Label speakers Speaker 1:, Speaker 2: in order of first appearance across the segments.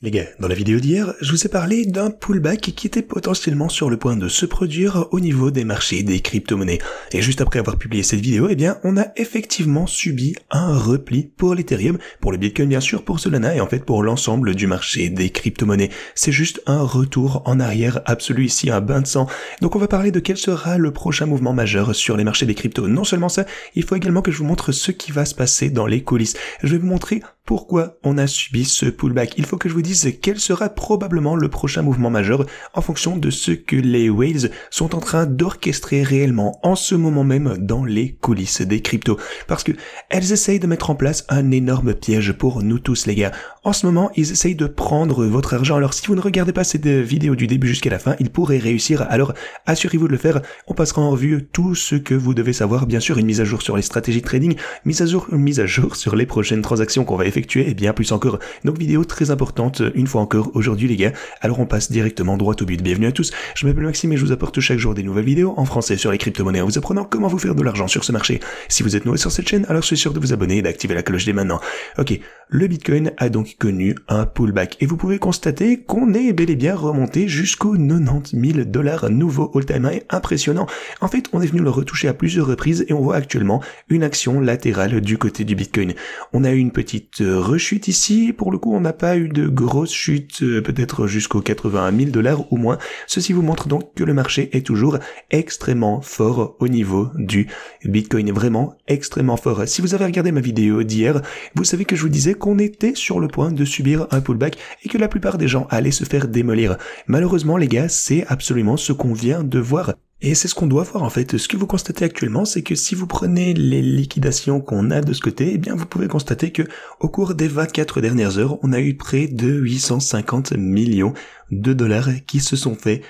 Speaker 1: Les gars, dans la vidéo d'hier, je vous ai parlé d'un pullback qui était potentiellement sur le point de se produire au niveau des marchés des crypto-monnaies. Et juste après avoir publié cette vidéo, eh bien, on a effectivement subi un repli pour l'Ethereum, pour le Bitcoin bien sûr, pour Solana et en fait pour l'ensemble du marché des crypto-monnaies. C'est juste un retour en arrière absolu ici, un bain de sang. Donc on va parler de quel sera le prochain mouvement majeur sur les marchés des cryptos. Non seulement ça, il faut également que je vous montre ce qui va se passer dans les coulisses. Je vais vous montrer pourquoi on a subi ce pullback. Il faut que je vous dise quel sera probablement le prochain mouvement majeur en fonction de ce que les whales sont en train d'orchestrer réellement en ce moment même dans les coulisses des cryptos. Parce que elles essayent de mettre en place un énorme piège pour nous tous les gars. En ce moment, ils essayent de prendre votre argent. Alors si vous ne regardez pas cette vidéo du début jusqu'à la fin, ils pourraient réussir. Alors assurez-vous de le faire. On passera en revue tout ce que vous devez savoir. Bien sûr, une mise à jour sur les stratégies de trading, mise à jour, une mise à jour sur les prochaines transactions qu'on va effectuer et bien plus encore. Donc vidéo très importante euh, une fois encore aujourd'hui les gars. Alors on passe directement droit au but. Bienvenue à tous, je m'appelle Maxime et je vous apporte chaque jour des nouvelles vidéos en français sur les crypto-monnaies en vous apprenant comment vous faire de l'argent sur ce marché. Si vous êtes nouveau sur cette chaîne, alors je suis sûr de vous abonner et d'activer la cloche dès maintenant. Ok, le Bitcoin a donc connu un pullback et vous pouvez constater qu'on est bel et bien remonté jusqu'aux 90 000 dollars nouveau all-time high impressionnant. En fait, on est venu le retoucher à plusieurs reprises et on voit actuellement une action latérale du côté du Bitcoin. On a eu une petite rechute ici. Pour le coup, on n'a pas eu de grosse chute, euh, peut-être jusqu'aux 81 000 dollars ou moins. Ceci vous montre donc que le marché est toujours extrêmement fort au niveau du Bitcoin. Vraiment extrêmement fort. Si vous avez regardé ma vidéo d'hier, vous savez que je vous disais qu'on était sur le point de subir un pullback et que la plupart des gens allaient se faire démolir. Malheureusement, les gars, c'est absolument ce qu'on vient de voir. Et c'est ce qu'on doit voir en fait. Ce que vous constatez actuellement, c'est que si vous prenez les liquidations qu'on a de ce côté, eh bien vous pouvez constater que au cours des 24 dernières heures, on a eu près de 850 millions de dollars qui se sont faits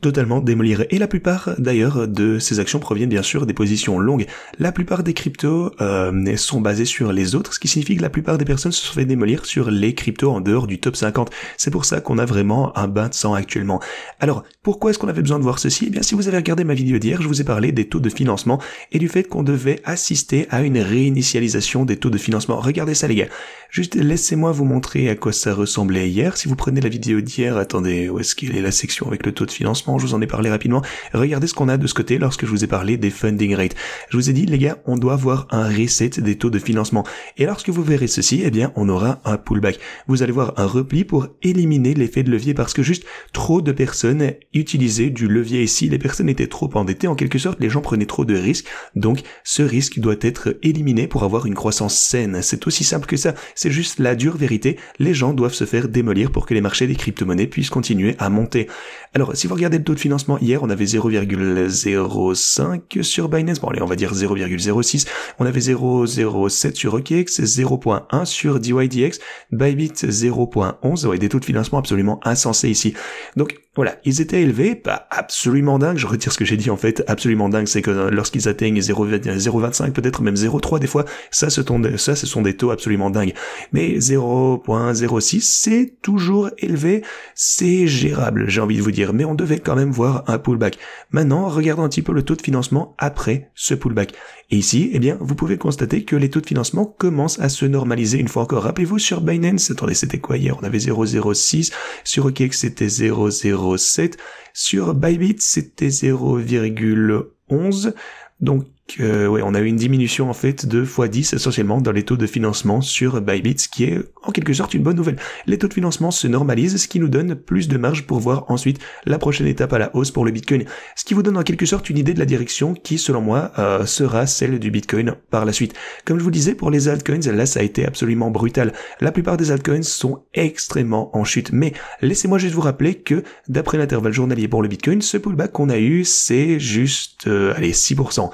Speaker 1: totalement démolir. Et la plupart d'ailleurs de ces actions proviennent bien sûr des positions longues. La plupart des cryptos euh, sont basés sur les autres, ce qui signifie que la plupart des personnes se sont fait démolir sur les cryptos en dehors du top 50. C'est pour ça qu'on a vraiment un bain de sang actuellement. Alors, pourquoi est-ce qu'on avait besoin de voir ceci Eh bien, si vous avez regardé ma vidéo d'hier, je vous ai parlé des taux de financement et du fait qu'on devait assister à une réinitialisation des taux de financement. Regardez ça les gars. Juste laissez-moi vous montrer à quoi ça ressemblait hier. Si vous prenez la vidéo d'hier, attendez, où est-ce qu'elle est la section avec le taux de financement Je vous en ai parlé rapidement. Regardez ce qu'on a de ce côté lorsque je vous ai parlé des funding rates. Je vous ai dit, les gars, on doit voir un reset des taux de financement. Et lorsque vous verrez ceci, eh bien, on aura un pullback. Vous allez voir un repli pour éliminer l'effet de levier parce que juste trop de personnes utilisaient du levier ici. Les personnes étaient trop endettées. En quelque sorte, les gens prenaient trop de risques. Donc, ce risque doit être éliminé pour avoir une croissance saine. C'est aussi simple que ça c'est juste la dure vérité, les gens doivent se faire démolir pour que les marchés des crypto-monnaies puissent continuer à monter. Alors, si vous regardez le taux de financement, hier on avait 0,05 sur Binance, bon allez on va dire 0,06, on avait 0,07 sur OKX, 0.1 sur DYDX, Bybit 0.11, ouais, des taux de financement absolument insensés ici. Donc voilà, ils étaient élevés, pas absolument dingue, je retire ce que j'ai dit en fait, absolument dingue, c'est que lorsqu'ils atteignent 0,25 peut-être même 0,3 des fois, ça, se tombe, ça ce sont des taux absolument dingues mais 0.06 c'est toujours élevé, c'est gérable j'ai envie de vous dire, mais on devait quand même voir un pullback. Maintenant, regardons un petit peu le taux de financement après ce pullback. Et ici, eh bien, vous pouvez constater que les taux de financement commencent à se normaliser une fois encore. Rappelez-vous sur Binance, attendez, c'était quoi hier On avait 0,06, sur OKEx c'était 0,07, sur Bybit c'était 0,11, donc ouais, on a eu une diminution en fait de x 10 essentiellement dans les taux de financement sur Bybit, ce qui est en quelque sorte une bonne nouvelle. Les taux de financement se normalisent, ce qui nous donne plus de marge pour voir ensuite la prochaine étape à la hausse pour le Bitcoin, ce qui vous donne en quelque sorte une idée de la direction qui, selon moi, euh, sera celle du Bitcoin par la suite. Comme je vous disais, pour les altcoins, là, ça a été absolument brutal. La plupart des altcoins sont extrêmement en chute, mais laissez-moi juste vous rappeler que, d'après l'intervalle journalier pour le Bitcoin, ce pullback qu'on a eu, c'est juste, euh, allez, 6%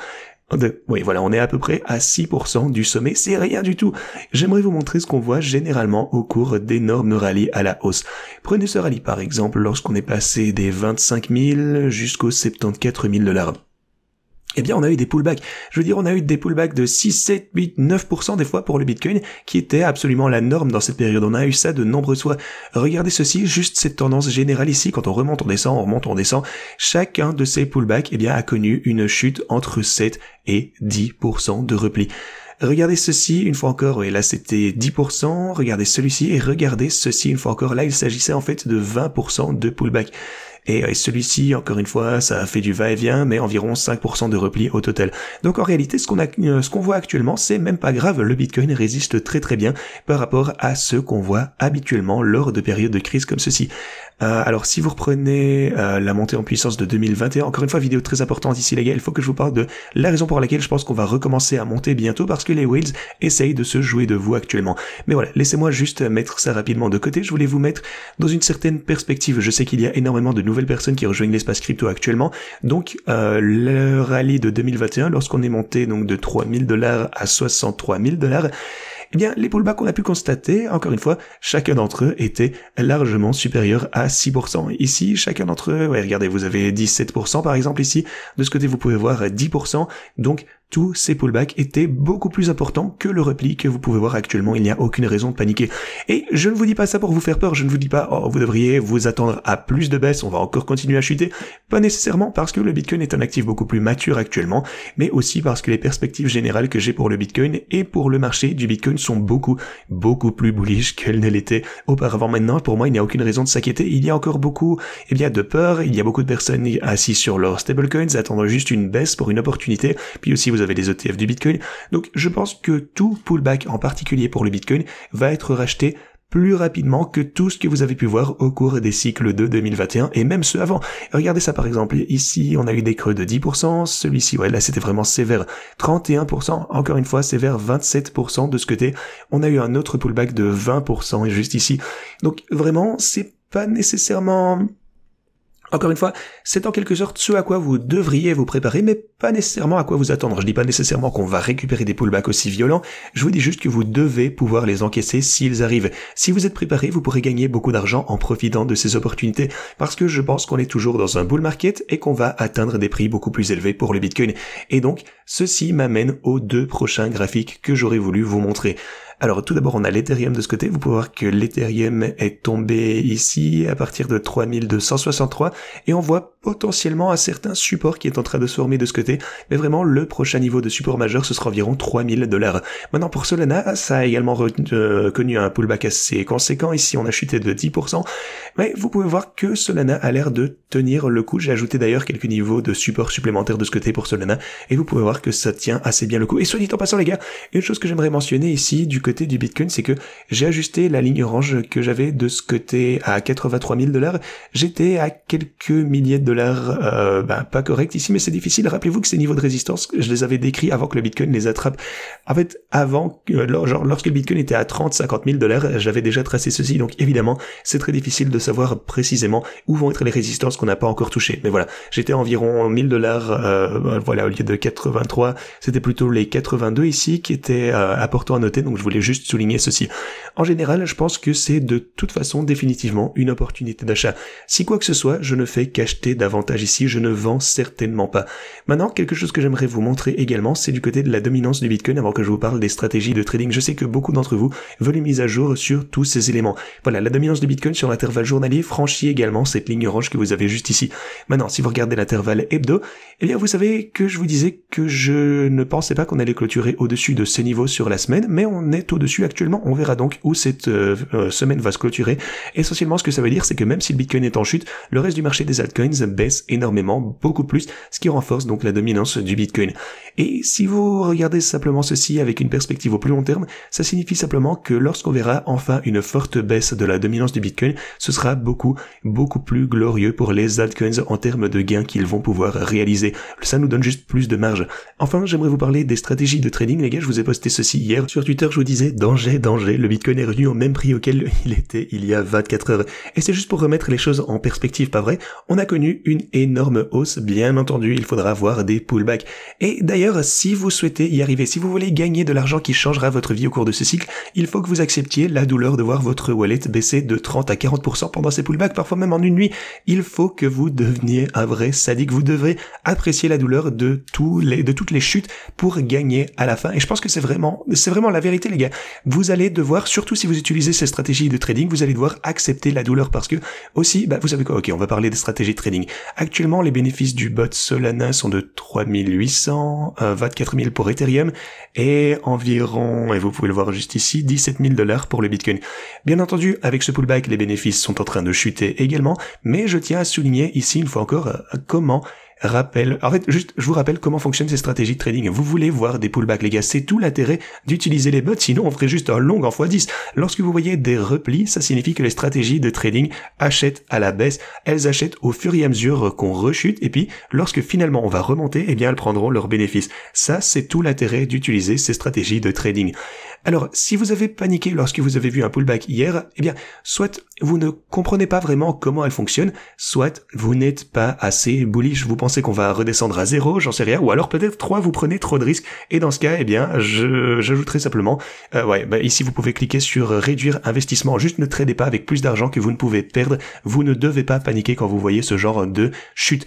Speaker 1: oui, voilà, on est à peu près à 6% du sommet, c'est rien du tout. J'aimerais vous montrer ce qu'on voit généralement au cours d'énormes rallyes à la hausse. Prenez ce rallye par exemple lorsqu'on est passé des 25 000 jusqu'aux 74 000 dollars eh bien, on a eu des pullbacks. Je veux dire, on a eu des pullbacks de 6, 7, 8, 9% des fois pour le Bitcoin, qui était absolument la norme dans cette période. On a eu ça de nombreuses fois. Regardez ceci, juste cette tendance générale ici. Quand on remonte, on descend, on remonte, on descend. Chacun de ces pullbacks, eh bien, a connu une chute entre 7 et 10% de repli. Regardez ceci une fois encore, et là c'était 10%, regardez celui-ci et regardez ceci une fois encore, là il s'agissait en fait de 20% de pullback. Euh, et, celui-ci, encore une fois, ça a fait du va-et-vient, mais environ 5% de repli au total. Donc en réalité, euh, ce qu'on voit actuellement, c'est même pas grave, le Bitcoin résiste très très bien par rapport à ce qu'on voit habituellement lors de périodes de crise comme ceci. Euh, alors si vous reprenez euh, la montée en puissance de 2021, encore une fois vidéo très importante ici les gars, il faut que je vous parle de la raison pour laquelle je pense qu'on va recommencer à monter bientôt parce que les whales essayent de se jouer de vous actuellement. Mais voilà, laissez-moi juste mettre ça rapidement de côté, je voulais vous mettre dans une certaine perspective. Je sais qu'il y a énormément de nouvelles personnes qui rejoignent l'espace crypto actuellement, donc euh, le rallye de 2021 lorsqu'on est monté donc de 3000 dollars à 63 000 dollars, eh bien, les pullbacks qu'on a pu constater, encore une fois, chacun d'entre eux était largement supérieur à 6%. Ici, chacun d'entre eux, regardez, vous avez 17% par exemple ici. De ce côté, vous pouvez voir 10%. Donc, tous ces pullbacks étaient beaucoup plus importants que le repli que vous pouvez voir actuellement. Il n'y a aucune raison de paniquer. Et je ne vous dis pas ça pour vous faire peur, je ne vous dis pas, oh, vous devriez vous attendre à plus de baisses, on va encore continuer à chuter. Pas nécessairement parce que le Bitcoin est un actif beaucoup plus mature actuellement, mais aussi parce que les perspectives générales que j'ai pour le Bitcoin et pour le marché du Bitcoin sont beaucoup, beaucoup plus bullish qu'elles ne l'étaient auparavant. Maintenant, pour moi, il n'y a aucune raison de s'inquiéter. Il y a encore beaucoup, eh bien, de peur. Il y a beaucoup de personnes assises sur leurs stablecoins, attendant juste une baisse pour une opportunité. Puis aussi, vous avez les ETF du Bitcoin. Donc je pense que tout pullback, en particulier pour le Bitcoin, va être racheté plus rapidement que tout ce que vous avez pu voir au cours des cycles de 2021 et même ceux avant. Regardez ça par exemple, ici on a eu des creux de 10%, celui-ci ouais là c'était vraiment sévère 31%, encore une fois sévère 27% de ce côté, on a eu un autre pullback de 20% juste ici. Donc vraiment c'est pas nécessairement encore une fois, c'est en quelque sorte ce à quoi vous devriez vous préparer, mais pas nécessairement à quoi vous attendre. Je dis pas nécessairement qu'on va récupérer des pullbacks aussi violents, je vous dis juste que vous devez pouvoir les encaisser s'ils arrivent. Si vous êtes préparé, vous pourrez gagner beaucoup d'argent en profitant de ces opportunités, parce que je pense qu'on est toujours dans un bull market et qu'on va atteindre des prix beaucoup plus élevés pour le Bitcoin. Et donc, ceci m'amène aux deux prochains graphiques que j'aurais voulu vous montrer. Alors tout d'abord on a l'Ethereum de ce côté, vous pouvez voir que l'Ethereum est tombé ici à partir de 3263 et on voit potentiellement un certain support qui est en train de se former de ce côté, mais vraiment le prochain niveau de support majeur ce sera environ 3000 dollars. Maintenant pour Solana, ça a également euh, connu un pullback assez conséquent, ici on a chuté de 10%, mais vous pouvez voir que Solana a l'air de tenir le coup, j'ai ajouté d'ailleurs quelques niveaux de support supplémentaires de ce côté pour Solana et vous pouvez voir que ça tient assez bien le coup. Et soit dit en passant les gars, une chose que j'aimerais mentionner ici du côté du Bitcoin, c'est que j'ai ajusté la ligne orange que j'avais de ce côté à 83 000 dollars. J'étais à quelques milliers de dollars, euh, ben, pas correct ici, mais c'est difficile. Rappelez-vous que ces niveaux de résistance, je les avais décrits avant que le Bitcoin les attrape. En fait, avant, euh, genre lorsque le Bitcoin était à 30, 50 000 dollars, j'avais déjà tracé ceci. Donc évidemment, c'est très difficile de savoir précisément où vont être les résistances qu'on n'a pas encore touchées. Mais voilà, j'étais environ 1000 dollars, euh, voilà, au lieu de 83, c'était plutôt les 82 ici qui étaient euh, importants à noter. Donc je voulais juste souligner ceci. En général, je pense que c'est de toute façon définitivement une opportunité d'achat. Si quoi que ce soit, je ne fais qu'acheter davantage ici, je ne vends certainement pas. Maintenant, quelque chose que j'aimerais vous montrer également, c'est du côté de la dominance du Bitcoin avant que je vous parle des stratégies de trading. Je sais que beaucoup d'entre vous veulent une mise à jour sur tous ces éléments. Voilà, la dominance du Bitcoin sur l'intervalle journalier franchit également cette ligne orange que vous avez juste ici. Maintenant, si vous regardez l'intervalle hebdo, eh bien vous savez que je vous disais que je ne pensais pas qu'on allait clôturer au-dessus de ces niveaux sur la semaine, mais on est au-dessus actuellement. On verra donc où cette euh, euh, semaine va se clôturer. Essentiellement, ce que ça veut dire, c'est que même si le Bitcoin est en chute, le reste du marché des altcoins baisse énormément, beaucoup plus, ce qui renforce donc la dominance du Bitcoin. Et si vous regardez simplement ceci avec une perspective au plus long terme, ça signifie simplement que lorsqu'on verra enfin une forte baisse de la dominance du Bitcoin, ce sera beaucoup, beaucoup plus glorieux pour les altcoins en termes de gains qu'ils vont pouvoir réaliser. Ça nous donne juste plus de marge. Enfin, j'aimerais vous parler des stratégies de trading, les gars. Je vous ai posté ceci hier sur Twitter. Je vous dis danger, danger, le Bitcoin est revenu au même prix auquel il était il y a 24 heures. Et c'est juste pour remettre les choses en perspective, pas vrai On a connu une énorme hausse, bien entendu, il faudra voir des pullbacks. Et d'ailleurs, si vous souhaitez y arriver, si vous voulez gagner de l'argent qui changera votre vie au cours de ce cycle, il faut que vous acceptiez la douleur de voir votre wallet baisser de 30 à 40% pendant ces pullbacks, parfois même en une nuit. Il faut que vous deveniez un vrai sadique, vous devrez apprécier la douleur de, tous les, de toutes les chutes pour gagner à la fin. Et je pense que c'est vraiment, c'est vraiment la vérité, les vous allez devoir, surtout si vous utilisez ces stratégies de trading, vous allez devoir accepter la douleur parce que aussi, bah, vous savez quoi, ok, on va parler des stratégies de trading. Actuellement, les bénéfices du bot Solana sont de 3800, euh, 24 000 pour Ethereum et environ, et vous pouvez le voir juste ici, 17 000 dollars pour le Bitcoin. Bien entendu, avec ce pullback, les bénéfices sont en train de chuter également, mais je tiens à souligner ici une fois encore euh, comment rappelle, en fait, juste, je vous rappelle comment fonctionnent ces stratégies de trading. Vous voulez voir des pullbacks, les gars. C'est tout l'intérêt d'utiliser les bots. Sinon, on ferait juste un long en x10. Lorsque vous voyez des replis, ça signifie que les stratégies de trading achètent à la baisse. Elles achètent au fur et à mesure qu'on rechute. Et puis, lorsque finalement on va remonter, eh bien, elles prendront leurs bénéfices. Ça, c'est tout l'intérêt d'utiliser ces stratégies de trading. Alors, si vous avez paniqué lorsque vous avez vu un pullback hier, eh bien, soit vous ne comprenez pas vraiment comment elle fonctionne, soit vous n'êtes pas assez bullish, vous pensez qu'on va redescendre à zéro, j'en sais rien, ou alors peut-être trois, vous prenez trop de risques, et dans ce cas, eh bien, j'ajouterai simplement, euh, ouais, bah ici vous pouvez cliquer sur réduire investissement, juste ne tradez pas avec plus d'argent que vous ne pouvez perdre, vous ne devez pas paniquer quand vous voyez ce genre de chute.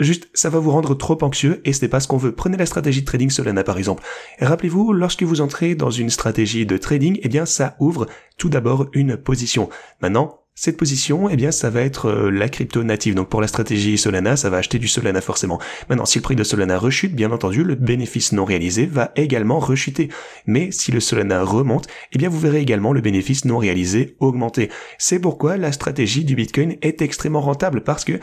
Speaker 1: Juste, ça va vous rendre trop anxieux et ce n'est pas ce qu'on veut. Prenez la stratégie de trading Solana par exemple. Rappelez-vous, lorsque vous entrez dans une stratégie de trading, eh bien, ça ouvre tout d'abord une position. Maintenant, cette position, eh bien, ça va être euh, la crypto native. Donc, pour la stratégie Solana, ça va acheter du Solana forcément. Maintenant, si le prix de Solana rechute, bien entendu, le bénéfice non réalisé va également rechuter. Mais si le Solana remonte, eh bien, vous verrez également le bénéfice non réalisé augmenter. C'est pourquoi la stratégie du Bitcoin est extrêmement rentable parce que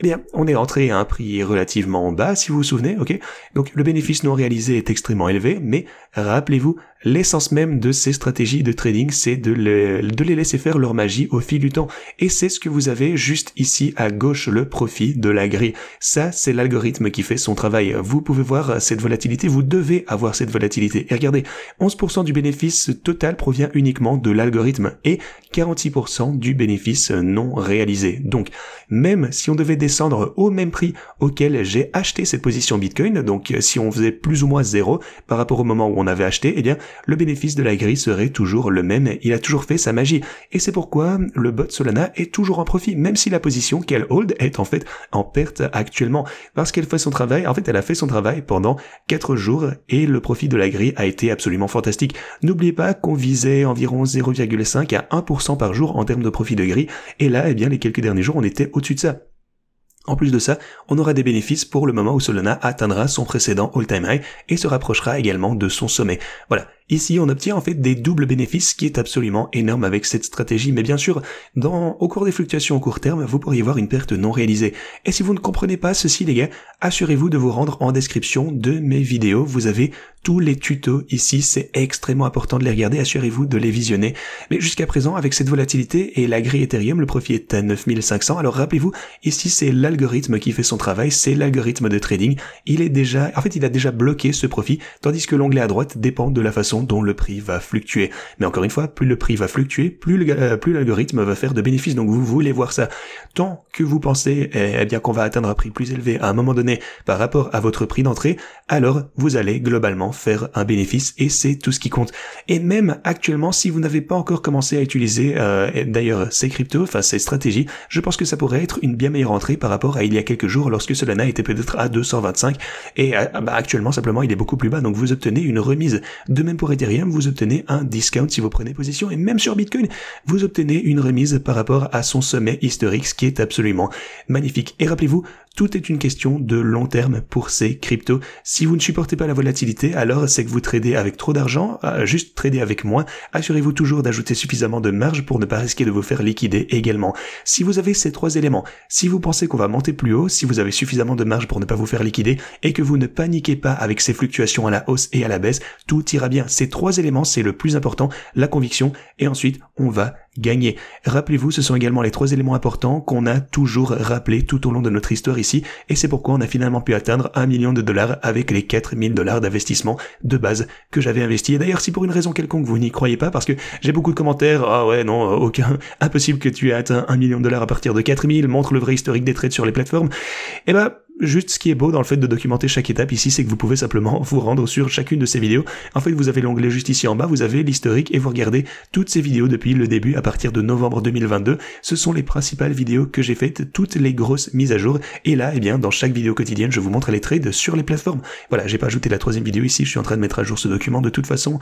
Speaker 1: eh bien, on est entré à un prix relativement bas, si vous vous souvenez, ok Donc le bénéfice non réalisé est extrêmement élevé, mais rappelez-vous, l'essence même de ces stratégies de trading, c'est de les, de les laisser faire leur magie au fil du temps. Et c'est ce que vous avez juste ici à gauche, le profit de la grille. Ça, c'est l'algorithme qui fait son travail. Vous pouvez voir cette volatilité, vous devez avoir cette volatilité. Et regardez, 11% du bénéfice total provient uniquement de l'algorithme et 46% du bénéfice non réalisé. Donc, même si on devait descendre au même prix auquel j'ai acheté cette position Bitcoin, donc si on faisait plus ou moins zéro par rapport au moment où on avait acheté, eh bien, le bénéfice de la grille serait toujours le même, il a toujours fait sa magie, et c'est pourquoi le bot Solana est toujours en profit, même si la position qu'elle hold est en fait en perte actuellement, parce qu'elle fait son travail, en fait elle a fait son travail pendant 4 jours, et le profit de la grille a été absolument fantastique. N'oubliez pas qu'on visait environ 0,5 à 1% par jour en termes de profit de grille, et là, eh bien, les quelques derniers jours, on était au-dessus de ça. En plus de ça, on aura des bénéfices pour le moment où Solana atteindra son précédent all-time high et se rapprochera également de son sommet. Voilà, Ici, on obtient en fait des doubles bénéfices, ce qui est absolument énorme avec cette stratégie. Mais bien sûr, dans, au cours des fluctuations au court terme, vous pourriez voir une perte non réalisée. Et si vous ne comprenez pas ceci, les gars, assurez-vous de vous rendre en description de mes vidéos. Vous avez tous les tutos ici, c'est extrêmement important de les regarder, assurez-vous de les visionner. Mais jusqu'à présent, avec cette volatilité et la grille Ethereum, le profit est à 9500. Alors rappelez-vous, ici c'est l'algorithme qui fait son travail, c'est l'algorithme de trading. Il est déjà, en fait, il a déjà bloqué ce profit, tandis que l'onglet à droite dépend de la façon dont le prix va fluctuer. Mais encore une fois, plus le prix va fluctuer, plus euh, plus l'algorithme va faire de bénéfices. Donc vous voulez voir ça. Tant que vous pensez eh, eh bien qu'on va atteindre un prix plus élevé à un moment donné par rapport à votre prix d'entrée, alors vous allez globalement faire un bénéfice et c'est tout ce qui compte. Et même actuellement, si vous n'avez pas encore commencé à utiliser euh, d'ailleurs ces cryptos, enfin ces stratégies, je pense que ça pourrait être une bien meilleure entrée par rapport à il y a quelques jours lorsque Solana était peut-être à 225 et euh, bah, actuellement simplement il est beaucoup plus bas. Donc vous obtenez une remise. De même Ethereum, vous obtenez un discount si vous prenez position. Et même sur Bitcoin, vous obtenez une remise par rapport à son sommet historique, ce qui est absolument magnifique. Et rappelez-vous, tout est une question de long terme pour ces cryptos. Si vous ne supportez pas la volatilité, alors c'est que vous tradez avec trop d'argent, ah, juste tradez avec moins. Assurez-vous toujours d'ajouter suffisamment de marge pour ne pas risquer de vous faire liquider également. Si vous avez ces trois éléments, si vous pensez qu'on va monter plus haut, si vous avez suffisamment de marge pour ne pas vous faire liquider et que vous ne paniquez pas avec ces fluctuations à la hausse et à la baisse, tout ira bien. Ces trois éléments, c'est le plus important, la conviction et ensuite on va gagner. Rappelez-vous, ce sont également les trois éléments importants qu'on a toujours rappelés tout au long de notre histoire et c'est pourquoi on a finalement pu atteindre 1 million de dollars avec les 4000 dollars d'investissement de base que j'avais investi. Et d'ailleurs, si pour une raison quelconque vous n'y croyez pas, parce que j'ai beaucoup de commentaires, ah ouais, non, euh, aucun, impossible que tu aies atteint 1 million de dollars à partir de 4000, montre le vrai historique des trades sur les plateformes, eh ben, juste ce qui est beau dans le fait de documenter chaque étape ici, c'est que vous pouvez simplement vous rendre sur chacune de ces vidéos. En fait, vous avez l'onglet juste ici en bas, vous avez l'historique et vous regardez toutes ces vidéos depuis le début à partir de novembre 2022. Ce sont les principales vidéos que j'ai faites, toutes les grosses mises à jour. Et là, et eh bien, dans chaque vidéo quotidienne, je vous montre les trades sur les plateformes. Voilà, j'ai pas ajouté la troisième vidéo ici, je suis en train de mettre à jour ce document de toute façon.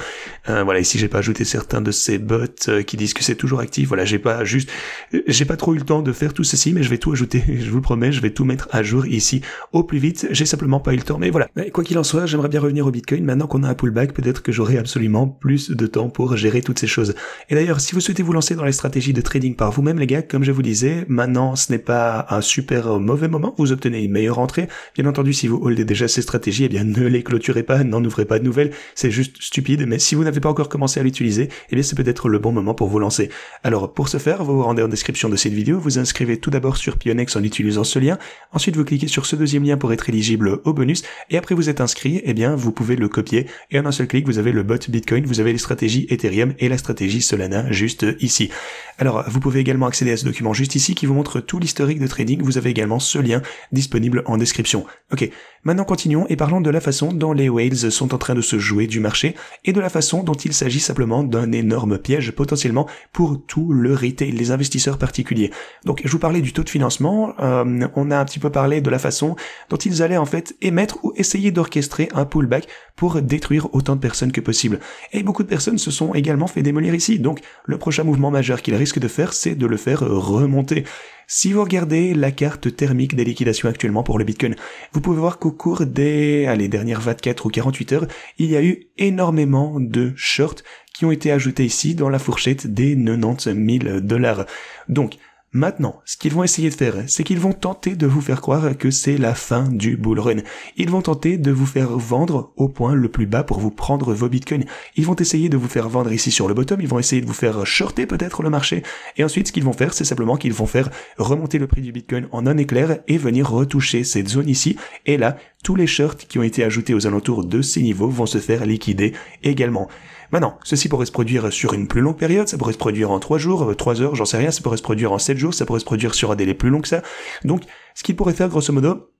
Speaker 1: Euh, voilà, ici j'ai pas ajouté certains de ces bots euh, qui disent que c'est toujours actif. Voilà, j'ai pas juste, euh, j'ai pas trop eu le temps de faire tout ceci, mais je vais tout ajouter. Je vous promets, je vais tout mettre à jour ici au plus vite. J'ai simplement pas eu le temps. Mais voilà. quoi qu'il en soit, j'aimerais bien revenir au Bitcoin. Maintenant qu'on a un pullback, peut-être que j'aurai absolument plus de temps pour gérer toutes ces choses. Et d'ailleurs, si vous souhaitez vous lancer dans les stratégies de trading par vous-même, les gars, comme je vous disais, maintenant ce n'est pas un super mauvais moment. Vous obtenez une meilleure entrée. Bien entendu, si vous holdez déjà ces stratégies, eh bien ne les clôturez pas, n'en ouvrez pas de nouvelles. C'est juste stupide. Mais si vous n'avez pas encore commencé à l'utiliser, eh bien c'est peut-être le bon moment pour vous lancer. Alors pour ce faire, vous vous rendez en description de cette vidéo, vous inscrivez tout d'abord sur Pionex en utilisant ce lien. Ensuite, vous cliquez sur ce ce deuxième lien pour être éligible au bonus, et après vous êtes inscrit, et eh bien vous pouvez le copier, et en un seul clic vous avez le bot Bitcoin, vous avez les stratégies Ethereum et la stratégie Solana juste ici. Alors vous pouvez également accéder à ce document juste ici qui vous montre tout l'historique de trading, vous avez également ce lien disponible en description. Ok, maintenant continuons et parlons de la façon dont les whales sont en train de se jouer du marché, et de la façon dont il s'agit simplement d'un énorme piège potentiellement pour tout le retail, les investisseurs particuliers. Donc je vous parlais du taux de financement, euh, on a un petit peu parlé de la façon dont ils allaient en fait émettre ou essayer d'orchestrer un pullback pour détruire autant de personnes que possible. Et beaucoup de personnes se sont également fait démolir ici, donc le prochain mouvement majeur qu'ils risquent de faire, c'est de le faire remonter. Si vous regardez la carte thermique des liquidations actuellement pour le Bitcoin, vous pouvez voir qu'au cours des allez, dernières 24 ou 48 heures, il y a eu énormément de shorts qui ont été ajoutés ici dans la fourchette des 90 000 dollars. Donc, Maintenant, ce qu'ils vont essayer de faire, hein, c'est qu'ils vont tenter de vous faire croire que c'est la fin du bull run. Ils vont tenter de vous faire vendre au point le plus bas pour vous prendre vos bitcoins. Ils vont essayer de vous faire vendre ici sur le bottom, ils vont essayer de vous faire shorter peut-être le marché. Et ensuite, ce qu'ils vont faire, c'est simplement qu'ils vont faire remonter le prix du bitcoin en un éclair et venir retoucher cette zone ici. Et là, tous les shorts qui ont été ajoutés aux alentours de ces niveaux vont se faire liquider également. Maintenant, bah ceci pourrait se produire sur une plus longue période, ça pourrait se produire en 3 jours, 3 euh, heures, j'en sais rien, ça pourrait se produire en 7 jours, ça pourrait se produire sur un délai plus long que ça. Donc, ce qu'il pourrait faire, grosso modo,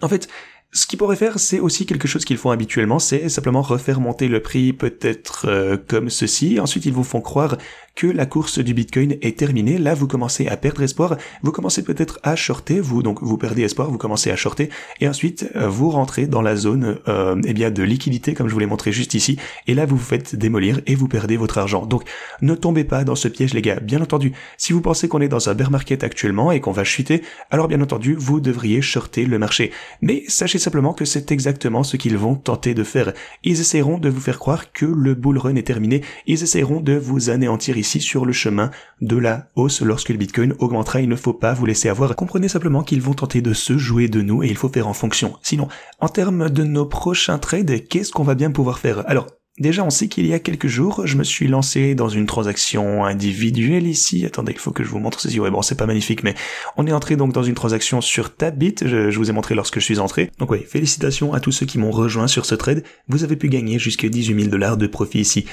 Speaker 1: en fait, ce qu'ils pourraient faire, c'est aussi quelque chose qu'ils font habituellement, c'est simplement refaire monter le prix peut-être euh, comme ceci. Ensuite, ils vous font croire que la course du Bitcoin est terminée. Là, vous commencez à perdre espoir, vous commencez peut-être à shorter, vous donc vous perdez espoir, vous commencez à shorter, et ensuite euh, vous rentrez dans la zone euh, eh bien de liquidité comme je vous l'ai montré juste ici, et là vous vous faites démolir et vous perdez votre argent. Donc ne tombez pas dans ce piège les gars. Bien entendu, si vous pensez qu'on est dans un bear market actuellement et qu'on va chuter, alors bien entendu vous devriez shorter le marché. Mais sachez simplement que c'est exactement ce qu'ils vont tenter de faire. Ils essaieront de vous faire croire que le bull run est terminé, ils essaieront de vous anéantir ici sur le chemin de la hausse lorsque le Bitcoin augmentera. Il ne faut pas vous laisser avoir. Comprenez simplement qu'ils vont tenter de se jouer de nous et il faut faire en fonction. Sinon, en termes de nos prochains trades, qu'est-ce qu'on va bien pouvoir faire Alors, Déjà, on sait qu'il y a quelques jours, je me suis lancé dans une transaction individuelle ici. Attendez, il faut que je vous montre ceci. Ouais, bon, c'est pas magnifique, mais on est entré donc dans une transaction sur Tabit. Je, je vous ai montré lorsque je suis entré. Donc oui, félicitations à tous ceux qui m'ont rejoint sur ce trade. Vous avez pu gagner jusqu'à 18 000 dollars de profit ici.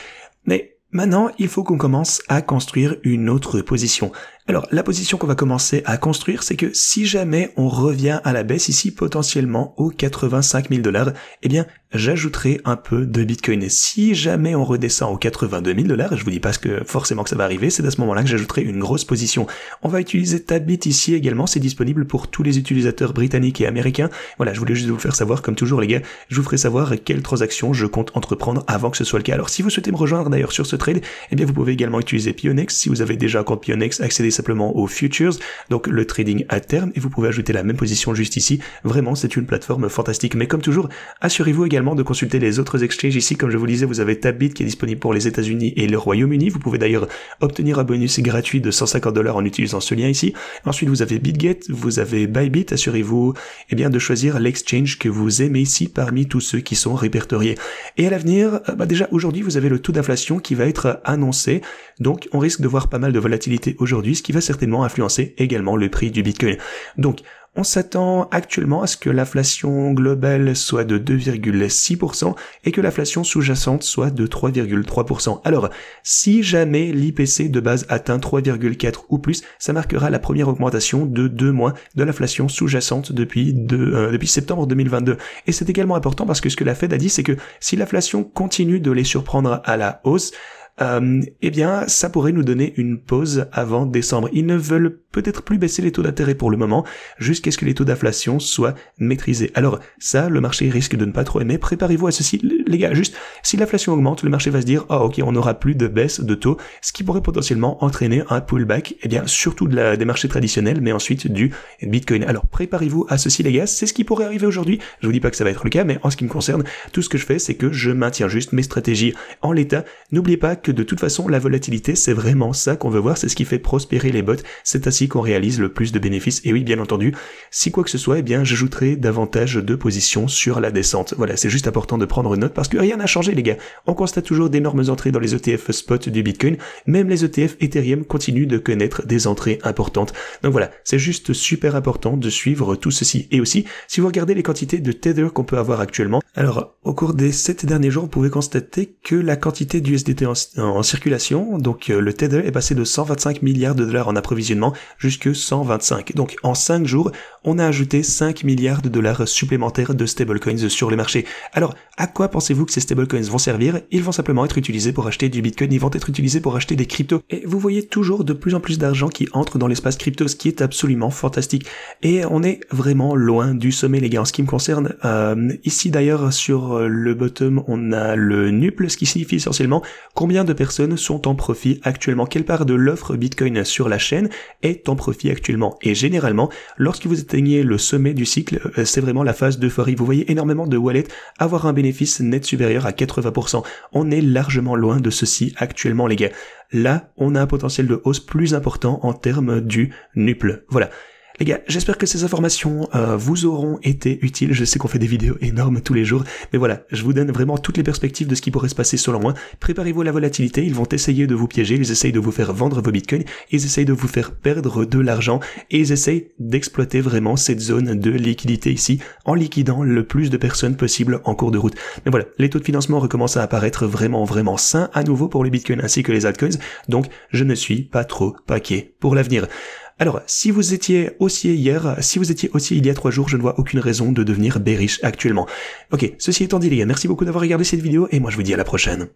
Speaker 1: Mais Maintenant, il faut qu'on commence à construire une autre position, alors, la position qu'on va commencer à construire, c'est que si jamais on revient à la baisse ici, potentiellement aux 85 000 dollars, eh bien, j'ajouterai un peu de Bitcoin. Et si jamais on redescend aux 82 000 dollars, je vous dis pas que forcément que ça va arriver, c'est à ce moment-là que j'ajouterai une grosse position. On va utiliser Tabit ici également, c'est disponible pour tous les utilisateurs britanniques et américains. Voilà, je voulais juste vous faire savoir, comme toujours les gars, je vous ferai savoir quelles transactions je compte entreprendre avant que ce soit le cas. Alors, si vous souhaitez me rejoindre d'ailleurs sur ce trade, eh bien, vous pouvez également utiliser Pionex. Si vous avez déjà un compte Pionex, accédez simplement aux futures, donc le trading à terme, et vous pouvez ajouter la même position juste ici. Vraiment, c'est une plateforme fantastique. Mais comme toujours, assurez-vous également de consulter les autres exchanges ici. Comme je vous le disais, vous avez Tabit qui est disponible pour les États-Unis et le Royaume-Uni. Vous pouvez d'ailleurs obtenir un bonus gratuit de 150 dollars en utilisant ce lien ici. Ensuite, vous avez BitGet, vous avez Bybit. Assurez-vous, et eh bien, de choisir l'exchange que vous aimez ici parmi tous ceux qui sont répertoriés. Et à l'avenir, euh, bah, déjà aujourd'hui, vous avez le taux d'inflation qui va être annoncé. Donc, on risque de voir pas mal de volatilité aujourd'hui, ce qui va certainement influencer également le prix du Bitcoin. Donc, on s'attend actuellement à ce que l'inflation globale soit de 2,6% et que l'inflation sous-jacente soit de 3,3%. Alors, si jamais l'IPC de base atteint 3,4 ou plus, ça marquera la première augmentation de deux mois de l'inflation sous-jacente depuis, euh, depuis septembre 2022. Et c'est également important parce que ce que la Fed a dit, c'est que si l'inflation continue de les surprendre à la hausse, euh, eh bien, ça pourrait nous donner une pause avant décembre. Ils ne veulent peut-être plus baisser les taux d'intérêt pour le moment, jusqu'à ce que les taux d'inflation soient maîtrisés. Alors, ça, le marché risque de ne pas trop aimer. Préparez-vous à ceci. Les gars, juste, si l'inflation augmente, le marché va se dire, ah, oh, ok, on n'aura plus de baisse de taux, ce qui pourrait potentiellement entraîner un pullback, eh bien, surtout de la, des marchés traditionnels, mais ensuite du bitcoin. Alors, préparez-vous à ceci, les gars. C'est ce qui pourrait arriver aujourd'hui. Je vous dis pas que ça va être le cas, mais en ce qui me concerne, tout ce que je fais, c'est que je maintiens juste mes stratégies en l'état. N'oubliez pas que de toute façon, la volatilité, c'est vraiment ça qu'on veut voir, c'est ce qui fait prospérer les bots, c'est ainsi qu'on réalise le plus de bénéfices. Et oui, bien entendu, si quoi que ce soit, eh bien, j'ajouterai davantage de positions sur la descente. Voilà, c'est juste important de prendre note parce que rien n'a changé, les gars. On constate toujours d'énormes entrées dans les ETF spot du Bitcoin, même les ETF Ethereum continuent de connaître des entrées importantes. Donc voilà, c'est juste super important de suivre tout ceci. Et aussi, si vous regardez les quantités de Tether qu'on peut avoir actuellement, alors, au cours des 7 derniers jours, vous pouvez constater que la quantité d'USDT en en circulation. Donc euh, le tether est passé de 125 milliards de dollars en approvisionnement jusque 125. Donc en 5 jours, on a ajouté 5 milliards de dollars supplémentaires de stablecoins sur le marché. Alors à quoi pensez-vous que ces stablecoins vont servir Ils vont simplement être utilisés pour acheter du Bitcoin, ils vont être utilisés pour acheter des cryptos. Et vous voyez toujours de plus en plus d'argent qui entre dans l'espace crypto, ce qui est absolument fantastique. Et on est vraiment loin du sommet les gars en ce qui me concerne. Euh, ici d'ailleurs sur le bottom on a le nuple, ce qui signifie essentiellement combien de personnes sont en profit actuellement, quelle part de l'offre Bitcoin sur la chaîne est en profit actuellement. Et généralement, lorsque vous atteignez le sommet du cycle, euh, c'est vraiment la phase d'euphorie. Vous voyez énormément de wallets avoir un bénéfice net supérieur à 80%. On est largement loin de ceci actuellement, les gars. Là, on a un potentiel de hausse plus important en termes du nuple. Voilà. Les gars, j'espère que ces informations euh, vous auront été utiles. Je sais qu'on fait des vidéos énormes tous les jours, mais voilà, je vous donne vraiment toutes les perspectives de ce qui pourrait se passer selon moi. Préparez-vous à la volatilité, ils vont essayer de vous piéger, ils essayent de vous faire vendre vos bitcoins, ils essayent de vous faire perdre de l'argent, et ils essayent d'exploiter vraiment cette zone de liquidité ici, en liquidant le plus de personnes possible en cours de route. Mais voilà, les taux de financement recommencent à apparaître vraiment, vraiment sains à nouveau pour les bitcoins ainsi que les altcoins, donc je ne suis pas trop paquet pour l'avenir. Alors, si vous étiez haussier hier, si vous étiez haussier il y a trois jours, je ne vois aucune raison de devenir bearish actuellement. Ok, ceci étant dit les gars, merci beaucoup d'avoir regardé cette vidéo et moi je vous dis à la prochaine.